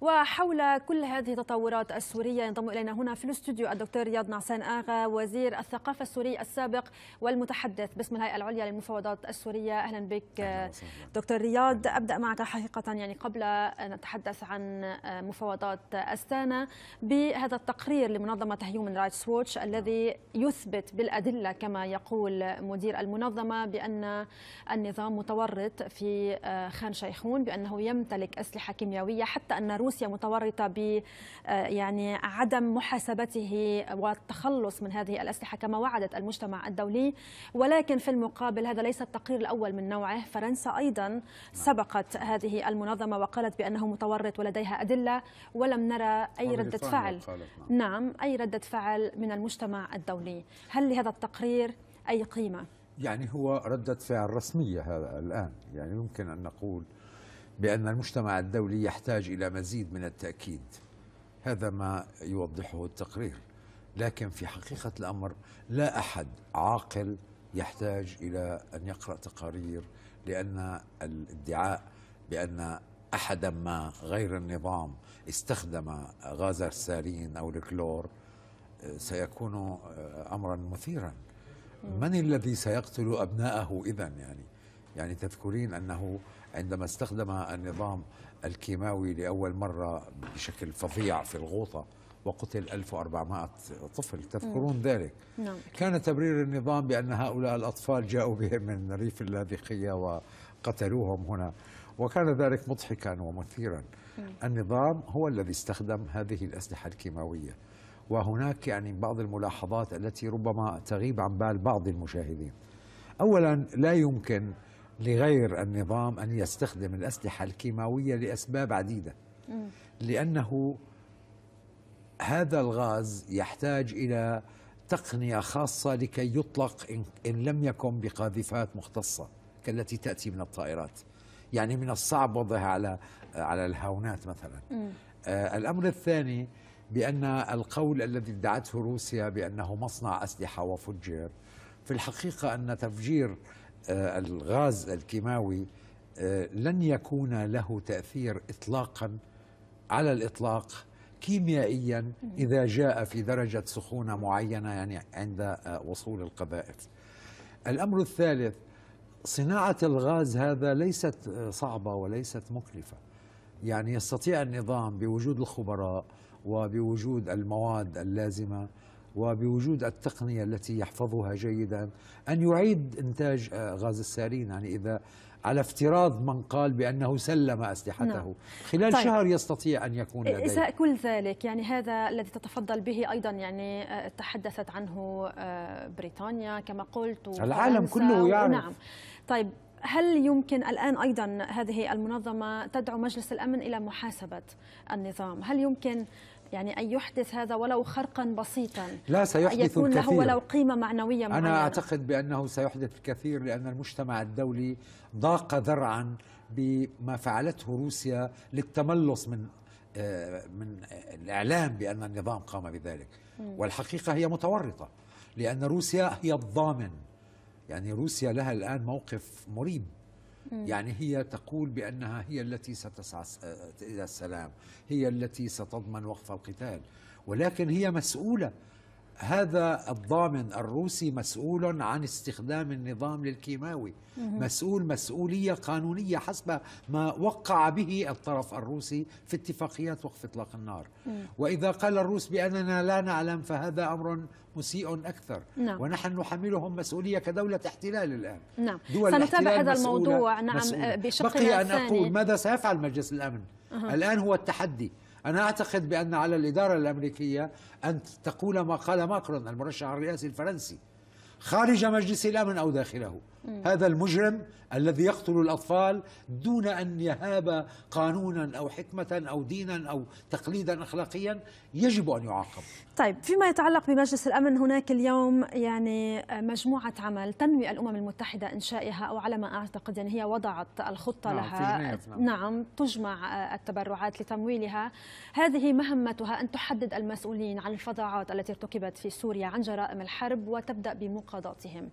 وحول كل هذه التطورات السورية ينضم إلينا هنا في الاستوديو الدكتور رياض نعسان آغا وزير الثقافة السوري السابق والمتحدث باسم الهيئة العليا للمفاوضات السورية أهلا بك أهلا دكتور رياض أبدأ معك حقيقة يعني قبل أن نتحدث عن مفاوضات أستانا بهذا التقرير لمنظمة هيومن رايتس ووتش الذي يثبت بالأدلة كما يقول مدير المنظمة بأن النظام متورط في خان شيخون بأنه يمتلك أسلحة كيميائية حتى أن روسيا روسيا متورطه ب آه، يعني عدم محاسبته والتخلص من هذه الاسلحه كما وعدت المجتمع الدولي ولكن في المقابل هذا ليس التقرير الاول من نوعه فرنسا ايضا سبقت هذه المنظمه وقالت بانه متورط ولديها ادله ولم نرى اي رده فعل نعم. نعم اي رده فعل من المجتمع الدولي هل لهذا التقرير اي قيمه يعني هو ردة فعل رسمية هذا الآن يعني يمكن أن نقول بأن المجتمع الدولي يحتاج إلى مزيد من التأكيد هذا ما يوضحه التقرير لكن في حقيقة الأمر لا أحد عاقل يحتاج إلى أن يقرأ تقارير لأن الادعاء بأن أحدا ما غير النظام استخدم غاز السارين أو الكلور آه، سيكون آه، أمرا مثيرا من الذي سيقتل أبنائه إذا يعني يعني تذكرين أنه عندما استخدم النظام الكيماوي لأول مرة بشكل فظيع في الغوطة وقتل 1400 طفل تذكرون مم. ذلك نعم. كان تبرير النظام بأن هؤلاء الأطفال جاءوا بهم من ريف اللاذقية وقتلوهم هنا وكان ذلك مضحكا ومثيرا مم. نعم. النظام هو الذي استخدم هذه الأسلحة الكيماوية وهناك يعني بعض الملاحظات التي ربما تغيب عن بال بعض المشاهدين أولا لا يمكن لغير النظام أن يستخدم الأسلحة الكيماوية لأسباب عديدة لأنه هذا الغاز يحتاج إلى تقنية خاصة لكي يطلق إن لم يكن بقاذفات مختصة كالتي تأتي من الطائرات يعني من الصعب وضعها على على الهاونات مثلا آه الأمر الثاني بأن القول الذي ادعته روسيا بأنه مصنع أسلحة وفجر في الحقيقة أن تفجير آه، الغاز الكيماوي آه، لن يكون له تأثير إطلاقا على الإطلاق كيميائيا إذا جاء في درجة سخونة معينة يعني عند آه، وصول القذائف الأمر الثالث صناعة الغاز هذا ليست صعبة وليست مكلفة يعني يستطيع النظام بوجود الخبراء وبوجود المواد اللازمة وبوجود التقنية التي يحفظها جيدا أن يعيد إنتاج آه، غاز السارين يعني إذا على افتراض من قال بأنه سلم أسلحته نعم. خلال طيب. شهر يستطيع أن يكون إيه، لديه إذا كل ذلك يعني هذا الذي تتفضل به أيضا يعني آه، تحدثت عنه آه، بريطانيا كما قلت العالم كله يعرف نعم طيب هل يمكن الآن أيضا هذه المنظمة تدعو مجلس الأمن إلى محاسبة النظام هل يمكن يعني أن يحدث هذا ولو خرقا بسيطا لا سيحدث يكون الكثير له ولو قيمة معنوية معينة أنا أعتقد بأنه سيحدث الكثير لأن المجتمع الدولي ضاق ذرعا بما فعلته روسيا للتملص من آه، من الإعلام بأن النظام قام بذلك والحقيقة هي متورطة لأن روسيا هي الضامن يعني روسيا لها الآن موقف مريب يعني هي تقول بأنها هي التي ستسعى إلى السلام هي التي ستضمن وقف القتال ولكن هي مسؤولة هذا الضامن الروسي مسؤول عن استخدام النظام للكيماوي مسؤول مسؤولية قانونية حسب ما وقع به الطرف الروسي في اتفاقيات وقف إطلاق النار وإذا قال الروس بأننا لا نعلم فهذا أمر مسيء أكثر نعم. ونحن نحملهم مسؤولية كدولة احتلال الآن نعم. دول سنتابع هذا الموضوع نعم بشكل بشق بقي أن أقول ماذا سيفعل مجلس الأمن أه. الآن هو التحدي أنا أعتقد بأن على الإدارة الأمريكية أن تقول ما قال ماكرون المرشح الرئاسي الفرنسي خارج مجلس الأمن أو داخله هذا المجرم الذي يقتل الأطفال دون أن يهاب قانونا أو حكمة أو دينا أو تقليدا أخلاقيا يجب أن يعاقب طيب فيما يتعلق بمجلس الأمن هناك اليوم يعني مجموعة عمل تنوي الأمم المتحدة إنشائها أو على ما أعتقد يعني هي وضعت الخطة نعم لها نعم. نعم تجمع التبرعات لتمويلها هذه مهمتها أن تحدد المسؤولين عن الفظاعات التي ارتكبت في سوريا عن جرائم الحرب وتبدأ بمقاومة انتقاداتهم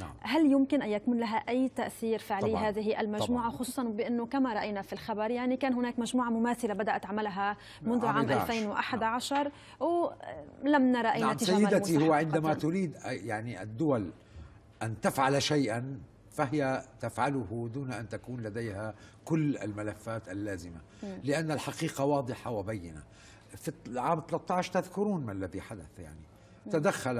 نعم. هل يمكن أن يكون لها أي تأثير فعلي طبعا. هذه المجموعة طبعا. خصوصا بأنه كما رأينا في الخبر يعني كان هناك مجموعة مماثلة بدأت عملها منذ عام 2011 نعم. ولم نرى أي نعم. نتيجة سيدتي هو عندما قطن. تريد يعني الدول أن تفعل شيئا فهي تفعله دون أن تكون لديها كل الملفات اللازمة لأن الحقيقة واضحة وبينة في العام 13 تذكرون ما الذي حدث يعني نعم. تدخل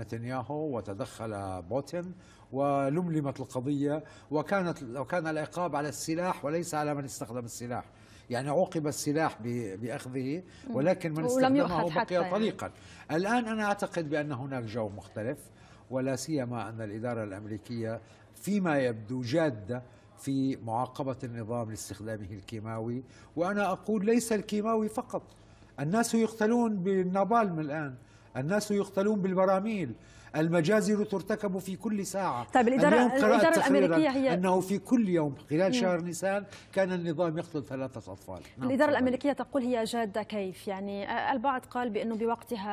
نتنياهو وتدخل بوتين ولملمت القضية وكانت وكان العقاب على السلاح وليس على من استخدم السلاح يعني عوقب السلاح باخذه ولكن من استخدمه بقي طليقا يعني. الان انا اعتقد بان هناك جو مختلف ولا سيما ان الاداره الامريكيه فيما يبدو جاده في معاقبه النظام لاستخدامه الكيماوي وانا اقول ليس الكيماوي فقط الناس يقتلون بالنابالم الان الناس يقتلون بالبراميل المجازر ترتكب في كل ساعة طيب الإدارة, الإدارة الأمريكية هي أنه في كل يوم خلال مم. شهر نيسان كان النظام يقتل ثلاثة أطفال نعم الإدارة الأمريكية تقول هي جادة كيف يعني البعض قال بأنه بوقتها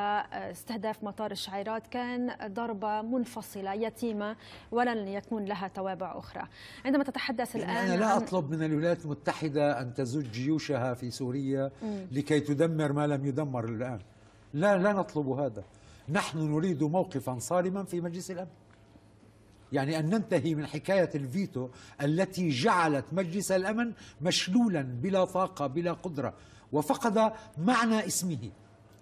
استهداف مطار الشعيرات كان ضربة منفصلة يتيمة ولن يكون لها توابع أخرى عندما تتحدث الآن أنا لا أطلب من الولايات المتحدة أن تزج جيوشها في سوريا مم. لكي تدمر ما لم يدمر الآن لا لا نطلب هذا نحن نريد موقفا صارما في مجلس الأمن يعني أن ننتهي من حكاية الفيتو التي جعلت مجلس الأمن مشلولا بلا طاقة بلا قدرة وفقد معنى اسمه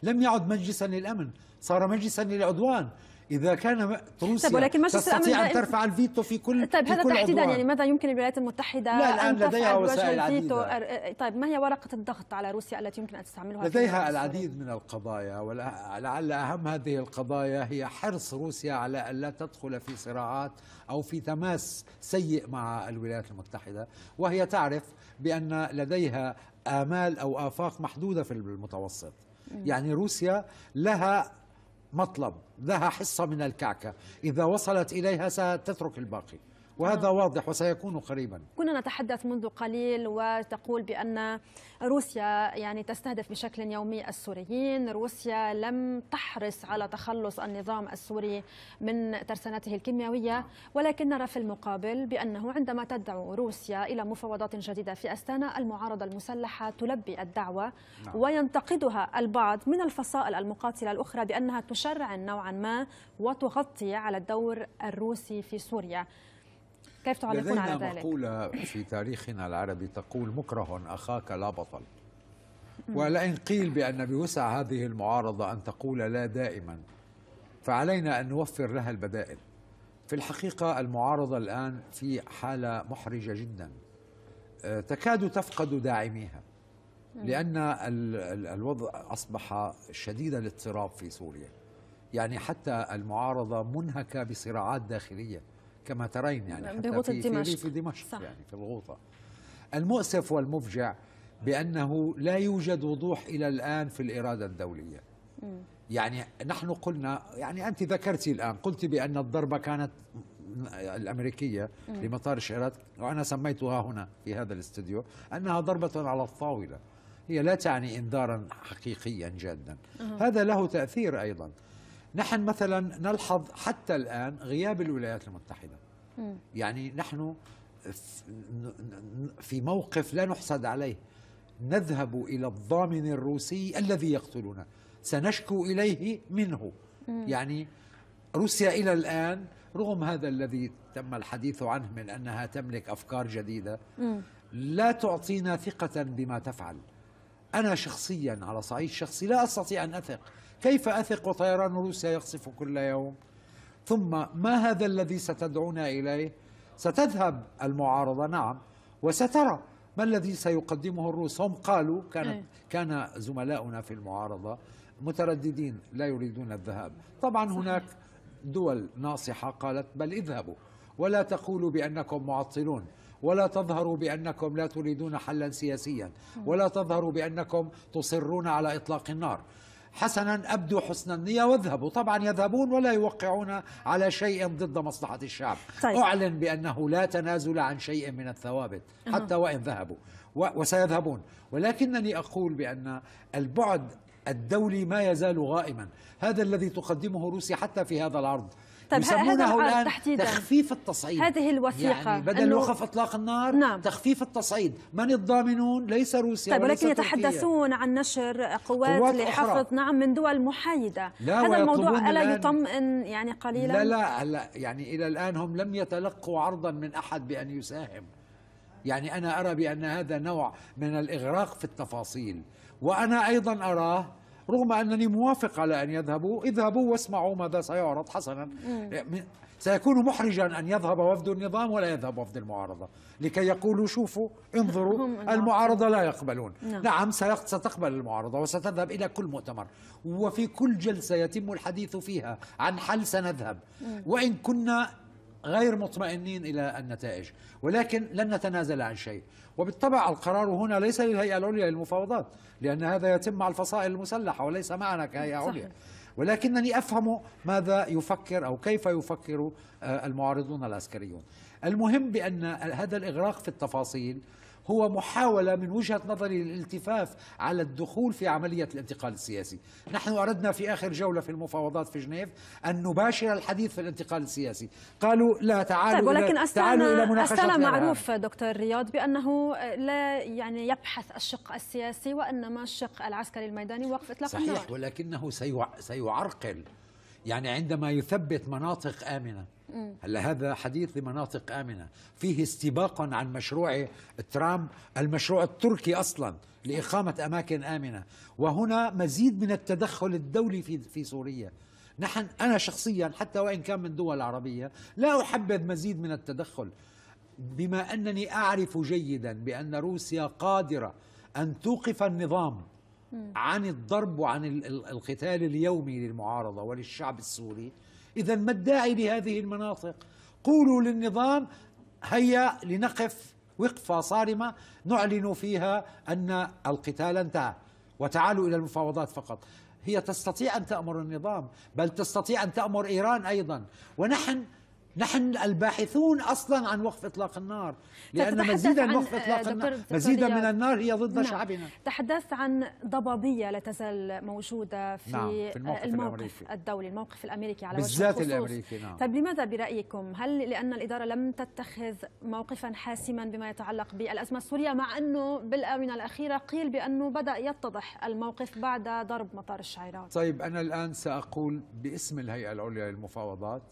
لم يعد مجلسا للأمن صار مجلسا للعدوان اذا كان روسيا طيب ولكن تستطيع ان ترفع الفيتو في كل طيب في هذا كل تحديدا يعني ماذا يمكن الولايات المتحده لا الان لديها وسائل عديده طيب ما هي ورقه الضغط على روسيا التي يمكن ان تستعملها لديها العديد من القضايا ولعل اهم هذه القضايا هي حرص روسيا على ان لا تدخل في صراعات او في تماس سيء مع الولايات المتحده وهي تعرف بان لديها امال او افاق محدوده في المتوسط يعني روسيا لها مطلب لها حصة من الكعكة إذا وصلت إليها ستترك الباقي وهذا آه. واضح وسيكون قريبا كنا نتحدث منذ قليل وتقول بأن روسيا يعني تستهدف بشكل يومي السوريين روسيا لم تحرص على تخلص النظام السوري من ترسانته الكيميائية ولكن نرى في المقابل بأنه عندما تدعو روسيا إلى مفاوضات جديدة في أستانا المعارضة المسلحة تلبي الدعوة نعم. وينتقدها البعض من الفصائل المقاتلة الأخرى بأنها تشرع نوعا ما وتغطي على الدور الروسي في سوريا كيف تعلقون على ذلك؟ مقولة في تاريخنا العربي تقول مكره أخاك لا بطل ولئن قيل بأن بوسع هذه المعارضة أن تقول لا دائما فعلينا أن نوفر لها البدائل في الحقيقة المعارضة الآن في حالة محرجة جدا آه، تكاد تفقد داعميها لأن الوضع أصبح شديد الاضطراب في سوريا يعني حتى المعارضة منهكة بصراعات داخلية كما ترين يعني حتى في, دمشق. في دمشق صح. يعني في الغوطة المؤسف والمفجع بأنه لا يوجد وضوح إلى الآن في الإرادة الدولية يعني نحن قلنا يعني أنت ذكرتي الآن قلت بأن الضربة كانت الأمريكية لمطار الشهرات وأنا سميتها هنا في هذا الاستديو أنها ضربة على الطاولة هي لا تعني إنذارا حقيقيا جادا هذا له تأثير أيضا نحن مثلا نلحظ حتى الآن غياب الولايات المتحدة م. يعني نحن في موقف لا نحسد عليه نذهب إلى الضامن الروسي الذي يقتلنا سنشكو إليه منه م. يعني روسيا إلى الآن رغم هذا الذي تم الحديث عنه من أنها تملك أفكار جديدة م. لا تعطينا ثقة بما تفعل أنا شخصيا على صعيد شخصي لا أستطيع أن أثق كيف أثق وطيران روسيا يقصف كل يوم ثم ما هذا الذي ستدعونا إليه ستذهب المعارضة نعم وسترى ما الذي سيقدمه الروس هم قالوا كانت إيه. كان زملاؤنا في المعارضة مترددين لا يريدون الذهاب طبعا هناك دول ناصحة قالت بل اذهبوا ولا تقولوا بأنكم معطلون ولا تظهروا بأنكم لا تريدون حلا سياسيا ولا تظهروا بأنكم تصرون على إطلاق النار حسنا أبدوا حسن النية واذهبوا طبعا يذهبون ولا يوقعون على شيء ضد مصلحة الشعب طيب. أعلن بأنه لا تنازل عن شيء من الثوابت حتى وإن ذهبوا وسيذهبون ولكنني أقول بأن البعد الدولي ما يزال غائما هذا الذي تقدمه روسيا حتى في هذا العرض طيب يسمونها الآن تحديدا تخفيف التصعيد هذه الوثيقة يعني بدل أنه... وقف إطلاق النار نعم. تخفيف التصعيد من الضامنون ليس روسيا طيب ولكن يتحدثون عن نشر قوات, قوات لحفظ نعم من دول محايدة هذا الموضوع ألا يطمئن يعني قليلا لا لا هلا يعني إلى الآن هم لم يتلقوا عرضا من أحد بأن يساهم يعني أنا أرى بأن هذا نوع من الإغراق في التفاصيل وأنا أيضا أراه رغم أنني موافق على أن يذهبوا اذهبوا واسمعوا ماذا سيعرض حسنا يعني سيكون محرجا أن يذهب وفد النظام ولا يذهب وفد المعارضة لكي يقولوا شوفوا انظروا نعم. المعارضة لا يقبلون نعم, نعم، ستقبل المعارضة وستذهب إلى كل مؤتمر وفي كل جلسة يتم الحديث فيها عن حل سنذهب وإن كنا غير مطمئنين إلى النتائج ولكن لن نتنازل عن شيء وبالطبع القرار هنا ليس للهيئة العليا للمفاوضات لأن هذا يتم مع الفصائل المسلحة وليس معنا كهيئة عليا ولكنني أفهم ماذا يفكر أو كيف يفكر آه، المعارضون العسكريون المهم بأن هذا الإغراق في التفاصيل هو محاولة من وجهة نظري للالتفاف على الدخول في عملية الانتقال السياسي نحن أردنا في آخر جولة في المفاوضات في جنيف أن نباشر الحديث في الانتقال السياسي قالوا لا طيب، تعالوا طيب ولكن إلى تعالوا إلى مناقشة أستنى معروف دكتور رياض بأنه لا يعني يبحث الشق السياسي وإنما الشق العسكري الميداني وقف إطلاق النار صحيح ولكنه سيعرقل يعني عندما يثبت مناطق آمنة هلا هذا حديث لمناطق آمنة فيه استباقا عن مشروع ترامب المشروع التركي أصلا لإقامة أماكن آمنة وهنا مزيد من التدخل الدولي في, في سوريا نحن أنا شخصيا حتى وإن كان من دول عربية لا أحبذ مزيد من التدخل بما أنني أعرف جيدا بأن روسيا قادرة أن توقف النظام عن الضرب وعن القتال اليومي للمعارضة وللشعب السوري إذا ما الداعي لهذه المناطق قولوا للنظام هيا لنقف وقفة صارمة نعلن فيها أن القتال انتهى وتعالوا إلى المفاوضات فقط هي تستطيع أن تأمر النظام بل تستطيع أن تأمر إيران أيضا ونحن نحن الباحثون اصلا عن وقف اطلاق النار لان مزيدا وقف اطلاق آه، النار مزيدا من النار هي ضد نعم. شعبنا تحدثت عن ضبابيه لا تزال موجوده في, نعم. في الموقف, آه، الموقف الأمريكي. الدولي الموقف الامريكي على وجه الخصوص الامريكي نعم طيب لماذا برايكم هل لان الاداره لم تتخذ موقفا حاسما بما يتعلق بالازمه السوريه مع انه بالاونه الاخيره قيل بانه بدا يتضح الموقف بعد ضرب مطار الشعيرات طيب انا الان ساقول باسم الهيئه العليا للمفاوضات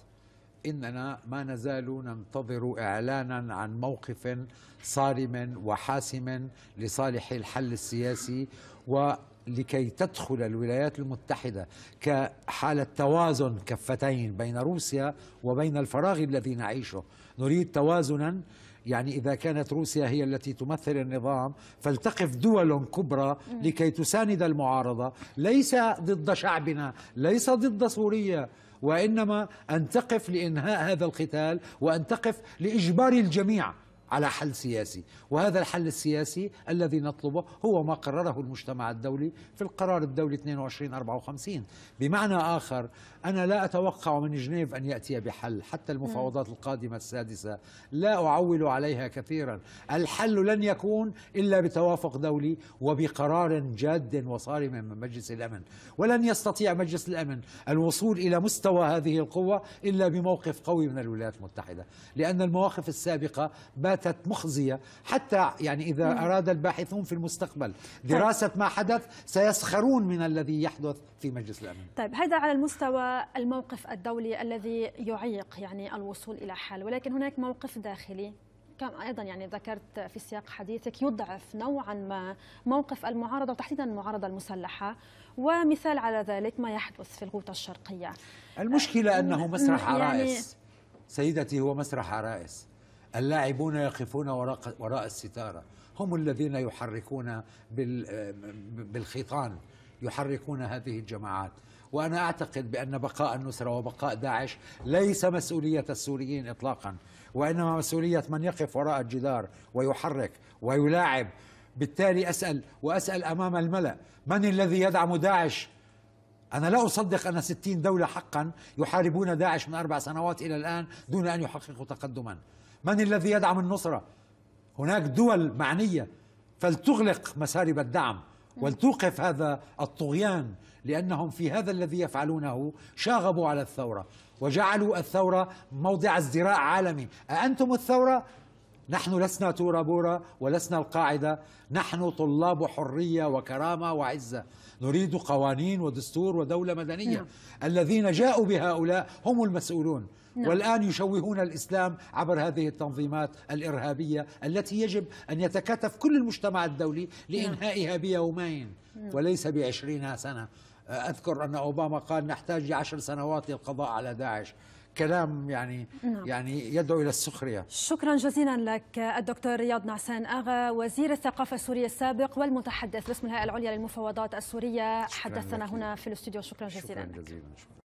إننا ما نزال ننتظر إعلانا عن موقف صارم وحاسم لصالح الحل السياسي ولكي تدخل الولايات المتحدة كحالة توازن كفتين بين روسيا وبين الفراغ الذي نعيشه نريد توازنا يعني إذا كانت روسيا هي التي تمثل النظام فلتقف دول كبرى لكي تساند المعارضة ليس ضد شعبنا ليس ضد سوريا وإنما أن تقف لإنهاء هذا القتال وأن تقف لإجبار الجميع على حل سياسي وهذا الحل السياسي الذي نطلبه هو ما قرره المجتمع الدولي في القرار الدولي 2254 بمعنى آخر أنا لا أتوقع من جنيف أن يأتي بحل حتى المفاوضات القادمة السادسة لا أعول عليها كثيرا الحل لن يكون إلا بتوافق دولي وبقرار جاد وصارم من مجلس الأمن ولن يستطيع مجلس الأمن الوصول إلى مستوى هذه القوة إلا بموقف قوي من الولايات المتحدة لأن المواقف السابقة بات باتت مخزية حتى يعني إذا أراد الباحثون في المستقبل طيب. دراسة ما حدث سيسخرون من الذي يحدث في مجلس الأمن طيب هذا على المستوى الموقف الدولي الذي يعيق يعني الوصول إلى حل ولكن هناك موقف داخلي كم ايضا يعني ذكرت في سياق حديثك يضعف نوعا ما موقف المعارضه وتحديدا المعارضه المسلحه ومثال على ذلك ما يحدث في الغوطه الشرقيه المشكله انه مسرح يعني عرائس سيدتي هو مسرح عرائس اللاعبون يقفون وراء, وراء الستارة هم الذين يحركون بالخيطان يحركون هذه الجماعات وأنا أعتقد بأن بقاء النصرة وبقاء داعش ليس مسؤولية السوريين إطلاقا وإنما مسؤولية من يقف وراء الجدار ويحرك ويلاعب بالتالي أسأل وأسأل أمام الملأ من الذي يدعم داعش أنا لا أصدق أن 60 دولة حقا يحاربون داعش من أربع سنوات إلى الآن دون أن يحققوا تقدما من الذي يدعم النصرة هناك دول معنية فلتغلق مسارب الدعم ولتوقف هذا الطغيان لأنهم في هذا الذي يفعلونه شاغبوا على الثورة وجعلوا الثورة موضع ازدراء عالمي أأنتم الثورة؟ نحن لسنا تورا بورا ولسنا القاعدة نحن طلاب حرية وكرامة وعزة نريد قوانين ودستور ودولة مدنية نعم. الذين جاءوا بهؤلاء هم المسؤولون نعم. والآن يشوهون الإسلام عبر هذه التنظيمات الإرهابية التي يجب أن يتكاتف كل المجتمع الدولي نعم. لإنهائها بيومين نعم. وليس بعشرين سنة أذكر أن أوباما قال نحتاج لعشر سنوات للقضاء على داعش كلام يعني نعم. يعني يدعو الى السخريه. شكرا جزيلا لك الدكتور رياض نعسان اغا وزير الثقافه السوريه السابق والمتحدث باسم الهيئه العليا للمفاوضات السوريه حدثنا هنا في الاستوديو شكرا جزيلا. شكرا جزيلا. لك. شكرا.